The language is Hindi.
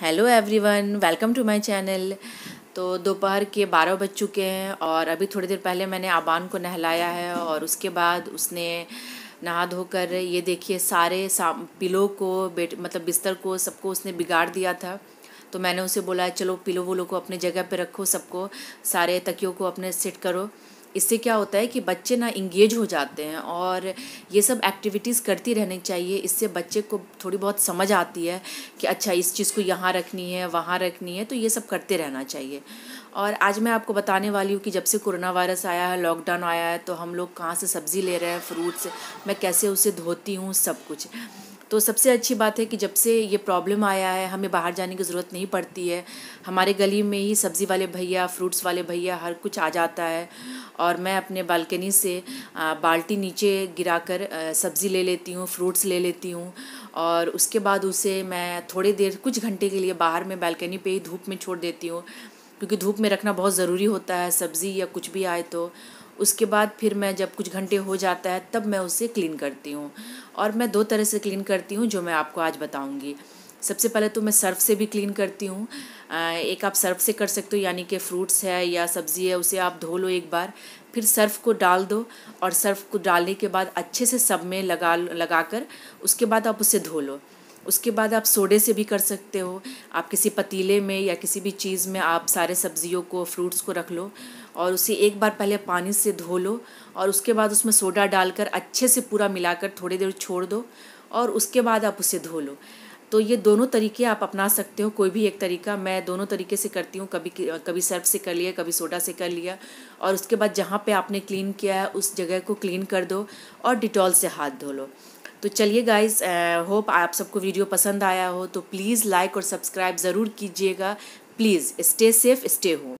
hello everyone welcome to my channel तो दोपहर के बारह बज चुके हैं और अभी थोड़ी देर पहले मैंने आबान को नहलाया है और उसके बाद उसने नहा धोकर ये देखिए सारे सा पिलो को बेट मतलब बिस्तर को सबको उसने बिगाड़ दिया था तो मैंने उसे बोला चलो पिलो वोलो को अपने जगह पे रखो सबको सारे तकियों को अपने सेट करो इससे क्या होता है कि बच्चे ना इंगेज हो जाते हैं और ये सब एक्टिविटीज़ करती रहनी चाहिए इससे बच्चे को थोड़ी बहुत समझ आती है कि अच्छा इस चीज़ को यहाँ रखनी है वहाँ रखनी है तो ये सब करते रहना चाहिए और आज मैं आपको बताने वाली हूँ कि जब से कोरोना वायरस आया है लॉकडाउन आया है तो हम लोग कहाँ से सब्ज़ी ले रहे हैं फ्रूट्स मैं कैसे उसे धोती हूँ सब कुछ तो सबसे अच्छी बात है कि जब से ये प्रॉब्लम आया है हमें बाहर जाने की ज़रूरत नहीं पड़ती है हमारे गली में ही सब्ज़ी वाले भैया फ्रूट्स वाले भैया हर कुछ आ जाता है और मैं अपने बालकनी से बाल्टी नीचे गिराकर सब्ज़ी ले लेती हूँ फ्रूट्स ले लेती हूँ और उसके बाद उसे मैं थोड़ी देर कुछ घंटे के लिए बाहर में बालकनी पे ही धूप में छोड़ देती हूँ क्योंकि धूप में रखना बहुत ज़रूरी होता है सब्ज़ी या कुछ भी आए तो उसके बाद फिर मैं जब कुछ घंटे हो जाता है तब मैं उसे क्लीन करती हूँ और मैं दो तरह से क्लीन करती हूँ जो मैं आपको आज बताऊँगी सबसे पहले तो मैं सर्फ़ से भी क्लीन करती हूँ एक आप सर्फ़ से कर सकते हो यानी कि फ्रूट्स है या सब्ज़ी है उसे आप धो लो एक बार फिर सर्फ़ को डाल दो और सर्फ़ को डालने के बाद अच्छे से सब में लगा लगा कर उसके बाद आप उसे धो लो उसके बाद आप सोडे से भी कर सकते हो आप किसी पतीले में या किसी भी चीज़ में आप सारे सब्जियों को फ्रूट्स को रख लो और उसे एक बार पहले पानी से धो लो और उसके बाद उसमें सोडा डालकर अच्छे से पूरा मिलाकर थोड़ी देर छोड़ दो और उसके बाद आप उसे धो लो तो ये दोनों तरीके आप अपना सकते हो कोई भी एक तरीका मैं दोनों तरीके से करती हूँ कभी कभी सर्फ से कर लिया कभी सोडा से कर लिया और उसके बाद जहाँ पे आपने क्लीन किया है उस जगह को क्लीन कर दो और डिटॉल से हाथ धो लो तो चलिए गाइस होप आप सबको वीडियो पसंद आया हो तो प्लीज़ लाइक और सब्सक्राइब ज़रूर कीजिएगा please stay safe stay home